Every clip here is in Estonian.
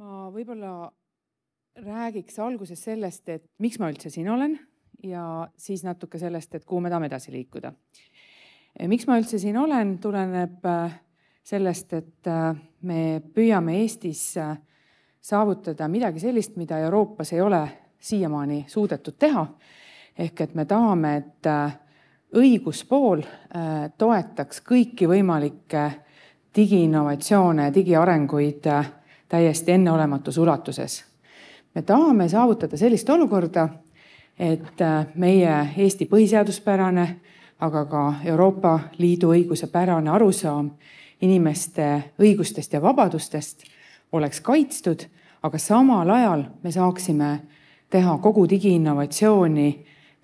ma võib-olla räägiks alguses sellest, et miks ma üldse siin olen ja siis natuke sellest, et kuhu me tahame edasi liikuda. Eh, miks ma üldse siin olen, tuleneb eh, sellest, et eh, me püüame Eestis saavutada midagi sellist, mida Euroopas ei ole siiamaani suudetud teha. ehk et me tahame, et õiguspool toetaks kõiki võimalikke digiinnovatsioone, digiarenguid täiesti enneolematus ulatuses. me tahame saavutada sellist olukorda, et äh, meie Eesti põhiseaduspärane, aga ka Euroopa Liidu õiguse pärane arusaam inimeste õigustest ja vabadustest oleks kaitstud, aga samal ajal me saaksime teha kogu digiinnovatsiooni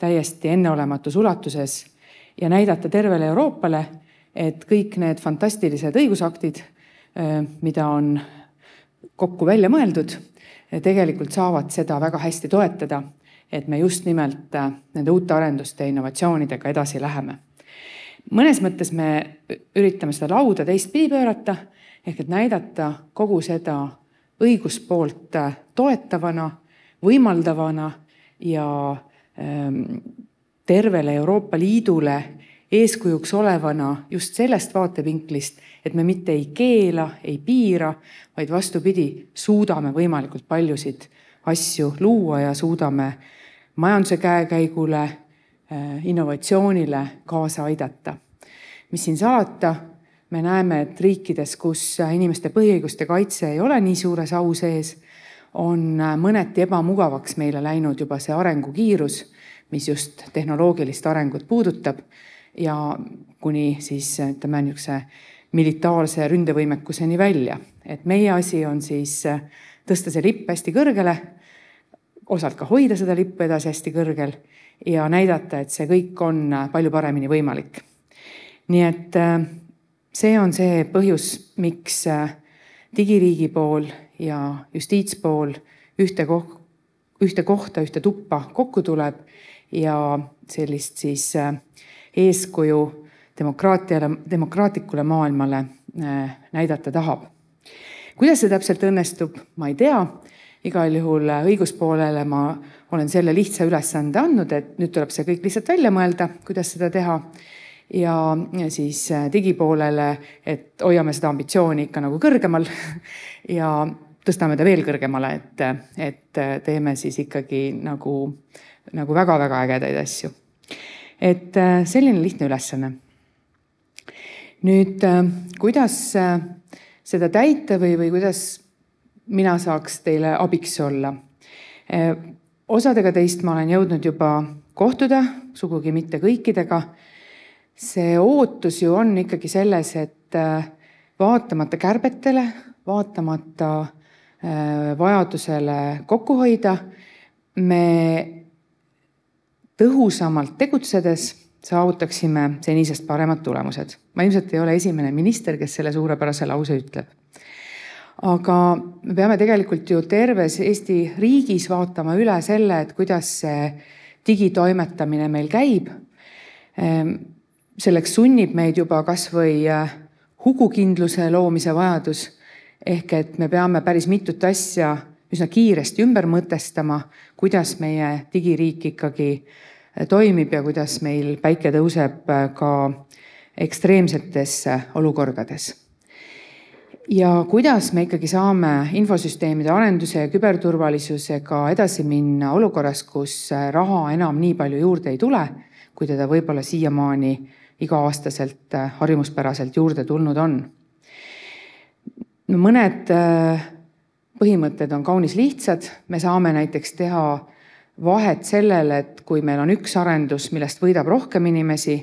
täiesti enneolematus ulatuses ja näidata tervele Euroopale, et kõik need fantastilised õigusaktid, äh, mida on kokku välja mõeldud, tegelikult saavad seda väga hästi toetada, et me just nimelt äh, nende uute arenduste ja innovatsioonidega edasi läheme. mõnes mõttes me üritame seda lauda teistpidi pöörata ehk et näidata kogu seda õiguspoolt äh, toetavana, võimaldavana ja ähm, tervele Euroopa Liidule eeskujuks olevana just sellest vaatevinklist, et me mitte ei keela, ei piira, vaid vastupidi, suudame võimalikult paljusid asju luua ja suudame majanduse käekäigule, äh, innovatsioonile kaasa aidata. mis siin salata, me näeme, et riikides, kus inimeste põhiõiguste kaitse ei ole nii suures au sees, on äh, mõneti ebamugavaks meile läinud juba see arengukiirus, mis just tehnoloogilist arengut puudutab ja kuni siis ütleme niisuguse militaarse ründevõimekuseni välja. et meie asi on siis äh, tõsta see lipp hästi kõrgele, osalt ka hoida seda lippu edasi hästi kõrgel ja näidata, et see kõik on äh, palju paremini võimalik. nii et äh, see on see põhjus, miks digiriigi pool ja justiitspool ühte koh-, ühte kohta, ühte tuppa kokku tuleb ja sellist siis äh, eeskuju demokraatiale, demokraatlikule maailmale äh, näidata tahab. kuidas see täpselt õnnestub, ma ei tea, igal juhul äh, õiguspoolele ma olen selle lihtsa ülesande andnud, et nüüd tuleb see kõik lihtsalt välja mõelda, kuidas seda teha ja siis äh, digipoolele, et hoiame seda ambitsiooni ikka nagu kõrgemal ja tõstame ta veel kõrgemale, et, et teeme siis ikkagi nagu, nagu väga-väga ägedaid asju et äh, selline lihtne ülesanne. nüüd, äh, kuidas äh, seda täita või, või kuidas mina saaks teile abiks olla? osadega teist ma olen jõudnud juba kohtuda, sugugi mitte kõikidega. see ootus ju on ikkagi selles, et vaatamata kärbetele, vaatamata vajadusele kokku hoida, me tõhusamalt tegutsedes saavutaksime senisest paremad tulemused. ma ilmselt ei ole esimene minister, kes selle suurepärase lause ütleb. aga me peame tegelikult ju terves Eesti riigis vaatama üle selle, et kuidas see digitoimetamine meil käib. Ehm, selleks sunnib meid juba kasvõi äh, hugukindluse loomise vajadus ehk et me peame päris mitut asja üsna kiiresti ümber mõtestama, kuidas meie digiriik ikkagi eh, toimib ja kuidas meil päike tõuseb eh, ka ekstreemsetes eh, olukordades. ja kuidas me ikkagi saame infosüsteemide arenduse ja küberturvalisusega edasi minna olukorras, kus raha enam nii palju juurde ei tule, kui teda võib-olla siiamaani iga-aastaselt harjumuspäraselt juurde tulnud on. no mõned äh, põhimõtted on kaunis lihtsad, me saame näiteks teha vahet sellel, et kui meil on üks arendus, millest võidab rohkem inimesi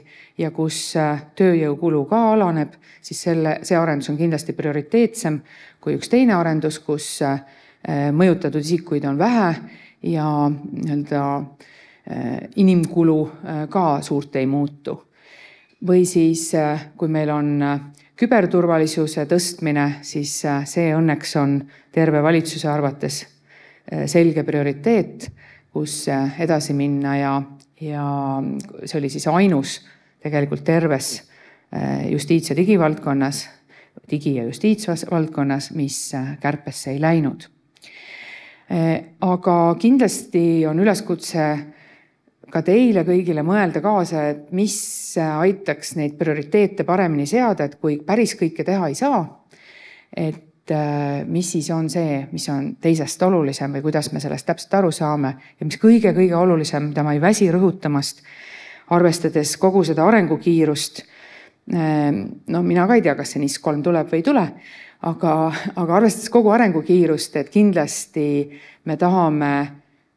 ja kus äh, tööjõukulu ka alaneb, siis selle, see arendus on kindlasti prioriteetsem kui üks teine arendus, kus äh, äh, mõjutatud isikuid on vähe ja nii-öelda inimkulu ka suurt ei muutu. või siis, kui meil on küberturvalisuse tõstmine, siis äh, see õnneks on terve valitsuse arvates äh, selge prioriteet, kus äh, edasi minna ja, ja see oli siis ainus tegelikult terves justiits- ja digivaldkonnas, digi- ja justiitsvaldkonnas, mis kärpesse ei läinud. aga kindlasti on üleskutse ka teile kõigile mõelda kaasa, et mis aitaks neid prioriteete paremini seada, et kui päris kõike teha ei saa, et äh, mis siis on see, mis on teisest olulisem või kuidas me sellest täpselt aru saame ja mis kõige-kõige olulisem, mida ma ei väsi rõhutamast, arvestades kogu seda arengukiirust. Ähm, no mina ka ei tea, kas see NIS kolm tuleb või ei tule, aga, aga arvestades kogu arengukiirust, et kindlasti me tahame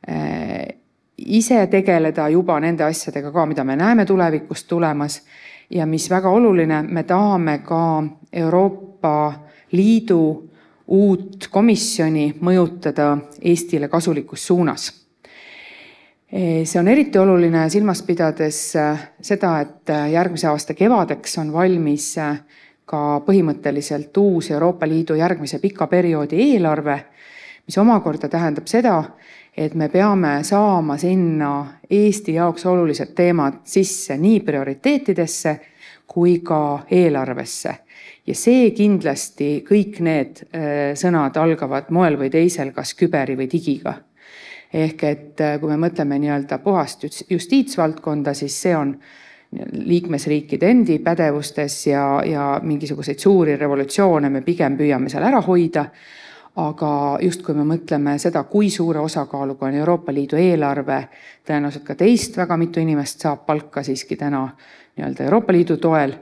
äh, ise tegeleda juba nende asjadega ka, mida me näeme tulevikus tulemas ja mis väga oluline, me tahame ka Euroopa Liidu uut komisjoni mõjutada Eestile kasulikus suunas. E, see on eriti oluline silmas pidades e, seda, et e, järgmise aasta kevadeks on valmis ka põhimõtteliselt uus Euroopa Liidu järgmise pika perioodi eelarve mis omakorda tähendab seda, et me peame saama sinna Eesti jaoks olulised teemad sisse nii prioriteetidesse kui ka eelarvesse. ja see kindlasti, kõik need äh, sõnad algavad moel või teisel kas küberi või digiga ehk et äh, kui me mõtleme nii-öelda puhast justiitsvaldkonda, siis see on liikmesriikide endi pädevustes ja, ja mingisuguseid suuri revolutsioone me pigem püüame seal ära hoida aga justkui me mõtleme seda, kui suure osakaaluga on Euroopa Liidu eelarve, tõenäoliselt ka teist väga mitu inimest saab palka siiski täna nii-öelda Euroopa Liidu toel,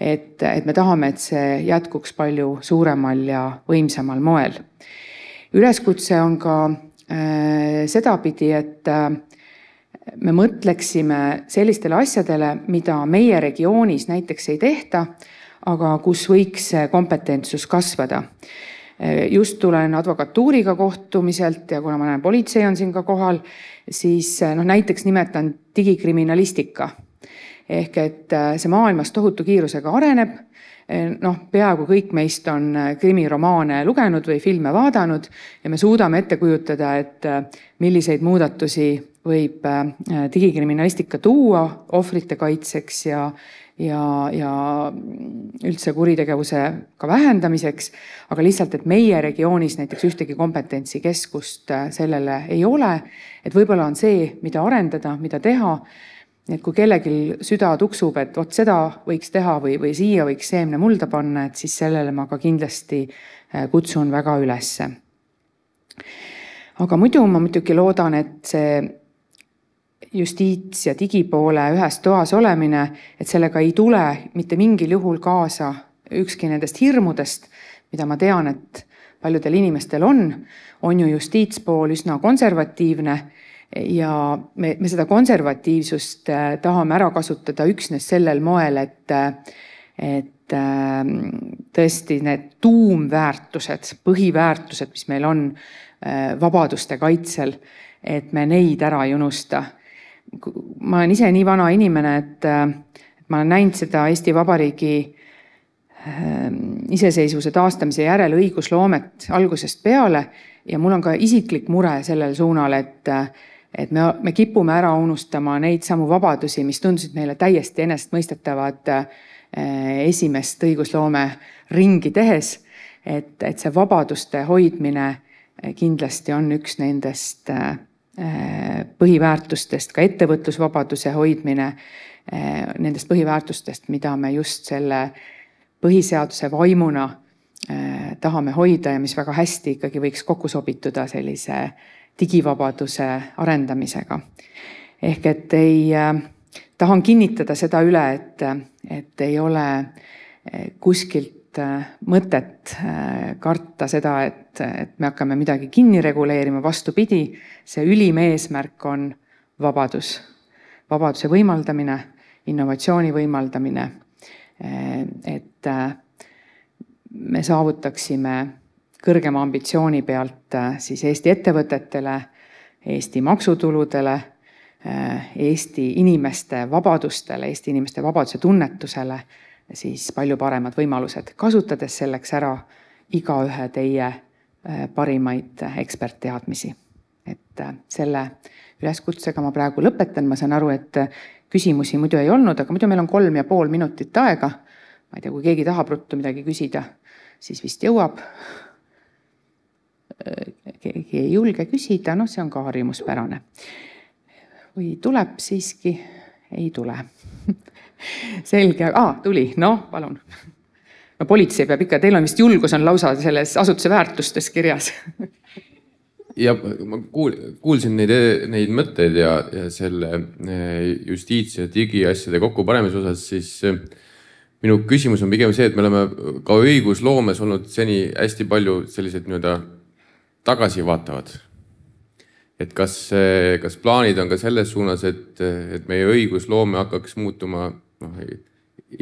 et, et me tahame, et see jätkuks palju suuremal ja võimsamal moel. üleskutse on ka äh, sedapidi, et äh, me mõtleksime sellistele asjadele, mida meie regioonis näiteks ei tehta, aga kus võiks kompetentsus kasvada just tulen advokatuuriga kohtumiselt ja kuna ma näen, politsei on siin ka kohal, siis noh, näiteks nimetan digikriminalistika. ehk et äh, see maailmas tohutu kiirusega areneb Eh, noh, peaaegu kõik meist on eh, krimiromaane lugenud või filme vaadanud ja me suudame ette kujutada, et eh, milliseid muudatusi võib digikriminalistika tuua ohvrite kaitseks ja, ja, ja üldse kuritegevuse ka vähendamiseks, aga lihtsalt, et meie regioonis näiteks ühtegi kompetentsikeskust sellele ei ole, et võib-olla on see, mida arendada, mida teha nii et kui kellelgi süda tuksub, et vot seda võiks teha või, või siia võiks seemne mulda panna, et siis sellele ma ka kindlasti äh, kutsun väga ülesse. aga muidu ma muidugi loodan, et see justiits ja digipoole ühes toas olemine, et sellega ei tule mitte mingil juhul kaasa ükski nendest hirmudest, mida ma tean, et paljudel inimestel on, on ju justiitspool üsna konservatiivne ja me, me seda konservatiivsust äh, tahame ära kasutada üksnes sellel moel, et, äh, et ähm, tõesti need tuumväärtused, põhiväärtused, mis meil on äh, vabaduste kaitsel, et me neid ära ei unusta. ma olen ise nii vana inimene, et ma olen näinud seda Eesti Vabariigi ähm, iseseisvuse taastamise järel õigusloomet algusest peale ja mul on ka isiklik mure sellel suunal, et et me, me kipume ära unustama neid samu vabadusi, mis tundusid meile täiesti enesestmõistetavad eh, esimest õigusloome ringi tehes. et, et see vabaduste hoidmine eh, kindlasti on üks nendest eh, põhiväärtustest, ka ettevõtlusvabaduse hoidmine, nendest põhiväärtustest, mida me just selle põhiseaduse vaimuna tahame hoida ja mis väga hästi ikkagi võiks kokku sobituda sellise äh, digivabaduse arendamisega. ehk et ei, äh, tahan kinnitada seda üle, et, et ei ole äh, kuskilt äh, mõtet karta seda, et, et me hakkame midagi kinni reguleerima, vastupidi, see ülim eesmärk on vabadus, vabaduse võimaldamine, innovatsiooni võimaldamine. et me saavutaksime kõrgema ambitsiooni pealt äh, siis Eesti ettevõtetele, Eesti maksutuludele, äh, Eesti inimeste vabadustele, Eesti inimeste vabaduse tunnetusele siis palju paremad võimalused, kasutades selleks ära igaühe teie äh, parimaid ekspertteadmisi. et selle üleskutsega ma praegu lõpetan, ma saan aru, et küsimusi muidu ei olnud, aga muidu meil on kolm ja pool minutit aega. ma ei tea, kui keegi tahab ruttu midagi küsida, siis vist jõuab keegi ei julge küsida, noh, see on ka harjumuspärane. või tuleb siiski, ei tule selge ah,, tuli, noh, palun. no politsei peab ikka, teil on vist julgus on lausa selles asutuse väärtustes kirjas ja ma kuul-, kuulsin neid, neid mõtteid ja, ja selle eh, justiits- ja digiasjade kokkupanemise osas, siis eh, minu küsimus on pigem see, et me oleme ka õigusloomes olnud seni hästi palju selliseid nii-öelda tagasi vaatavad. et kas, eh, kas plaanid on ka selles suunas, et, eh, et meie õigusloome hakkaks muutuma, noh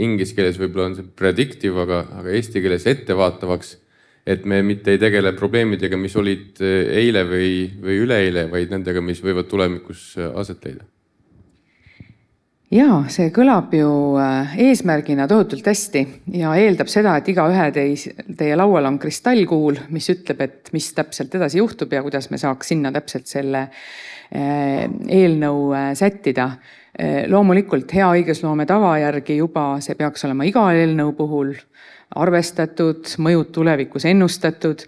inglise keeles võib-olla on see predictive, aga, aga eesti keeles ettevaatavaks. et me mitte ei tegele probleemidega, mis olid eh, eile või, või üleeile, vaid nendega, mis võivad tulevikus aset leida jaa, see kõlab ju äh, eesmärgina tohutult hästi ja eeldab seda, et igaühe teis, teie laual on kristallkuul, mis ütleb, et mis täpselt edasi juhtub ja kuidas me saaks sinna täpselt selle äh, eelnõu äh, sättida. loomulikult hea õigusloome tava järgi juba see peaks olema iga eelnõu puhul arvestatud, mõjud tulevikus ennustatud,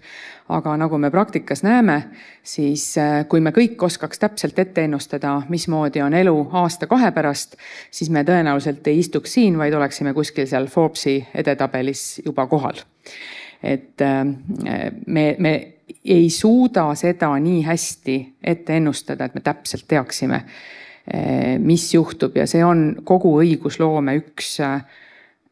aga nagu me praktikas näeme, siis äh, kui me kõik oskaks täpselt ette ennustada, mismoodi on elu aasta-kahe pärast, siis me tõenäoliselt ei istuks siin, vaid oleksime kuskil seal Forbesi edetabelis juba kohal. et äh, me, me ei suuda seda nii hästi ette ennustada, et me täpselt teaksime, äh, mis juhtub ja see on kogu õigusloome üks äh,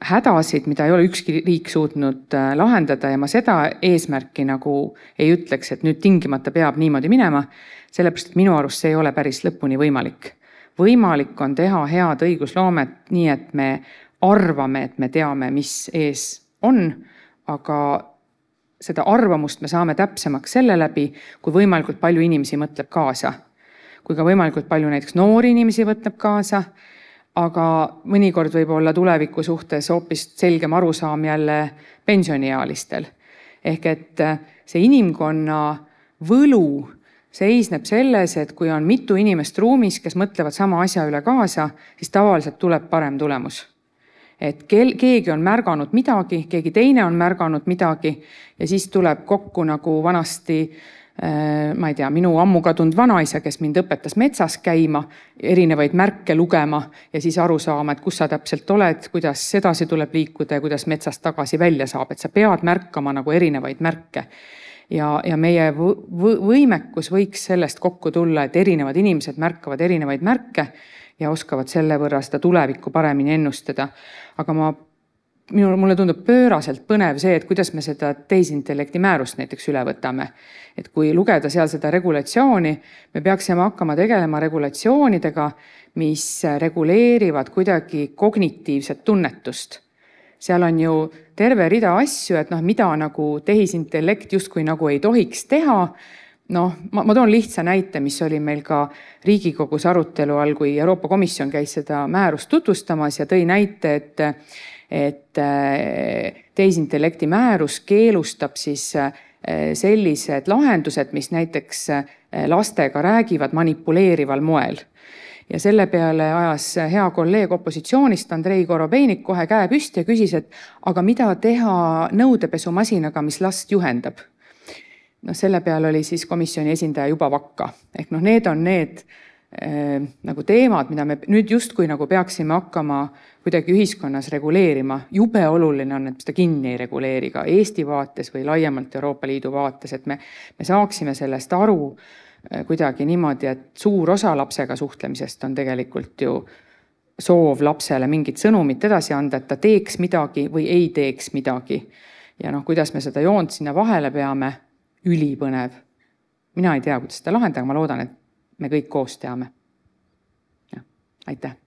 hädasid, mida ei ole ükski riik suutnud äh, lahendada ja ma seda eesmärki nagu ei ütleks, et nüüd tingimata peab niimoodi minema, sellepärast et minu arust see ei ole päris lõpuni võimalik. võimalik on teha head õigusloomet nii, et me arvame, et me teame, mis ees on, aga seda arvamust me saame täpsemaks selle läbi, kui võimalikult palju inimesi mõtleb kaasa. kui ka võimalikult palju näiteks noori inimesi mõtleb kaasa aga mõnikord võib olla tuleviku suhtes hoopis selgem arusaam jälle pensioniealistel. ehk et äh, see inimkonna võlu seisneb selles, et kui on mitu inimest ruumis, kes mõtlevad sama asja üle kaasa, siis tavaliselt tuleb parem tulemus et kel-, keegi on märganud midagi, keegi teine on märganud midagi ja siis tuleb kokku nagu vanasti Äh, ma ei tea, minu ammu kadunud vanaisa, kes mind õpetas metsas käima, erinevaid märke lugema ja siis aru saama, et kus sa täpselt oled, kuidas edasi tuleb liikuda ja kuidas metsast tagasi välja saab, et sa pead märkama nagu erinevaid märke. ja, ja meie võimekus võiks sellest kokku tulla, et erinevad inimesed märkavad erinevaid märke ja oskavad selle võrra seda tulevikku paremini ennustada. aga ma minul, mulle tundub pööraselt põnev see, et kuidas me seda tehisintellekti määrust näiteks üle võtame. et kui lugeda seal seda regulatsiooni, me peaksime hakkama tegelema regulatsioonidega, mis reguleerivad kuidagi kognitiivset tunnetust. seal on ju terve rida asju, et noh, mida nagu tehisintellekt justkui nagu ei tohiks teha noh, ma, ma toon lihtsa näite, mis oli meil ka Riigikogus arutelu all, kui Euroopa Komisjon käis seda määrust tutvustamas ja tõi näite, et et äh, tehisintellekti määrus keelustab siis äh, sellised lahendused, mis näiteks äh, lastega räägivad manipuleerival moel. ja selle peale ajas hea kolleeg opositsioonist, Andrei Korobeinik, kohe käe püsti ja küsis, et aga mida teha nõudepesumasinaga, mis last juhendab? noh, selle peale oli siis komisjoni esindaja juba vakka, ehk noh, need on need Ehm, nagu teemad, mida me nüüd justkui nagu peaksime hakkama kuidagi ühiskonnas reguleerima, jube oluline on, et seda kinni ei reguleeri ka Eesti vaates või laiemalt Euroopa Liidu vaates, et me, me saaksime sellest aru eh, kuidagi niimoodi, et suur osa lapsega suhtlemisest on tegelikult ju soov lapsele mingit sõnumit edasi anda, et ta teeks midagi või ei teeks midagi. ja noh, kuidas me seda joont sinna vahele peame, ülipõnev. mina ei tea, kuidas seda lahendada, aga ma loodan, et me kõik koos teame. jah, aitäh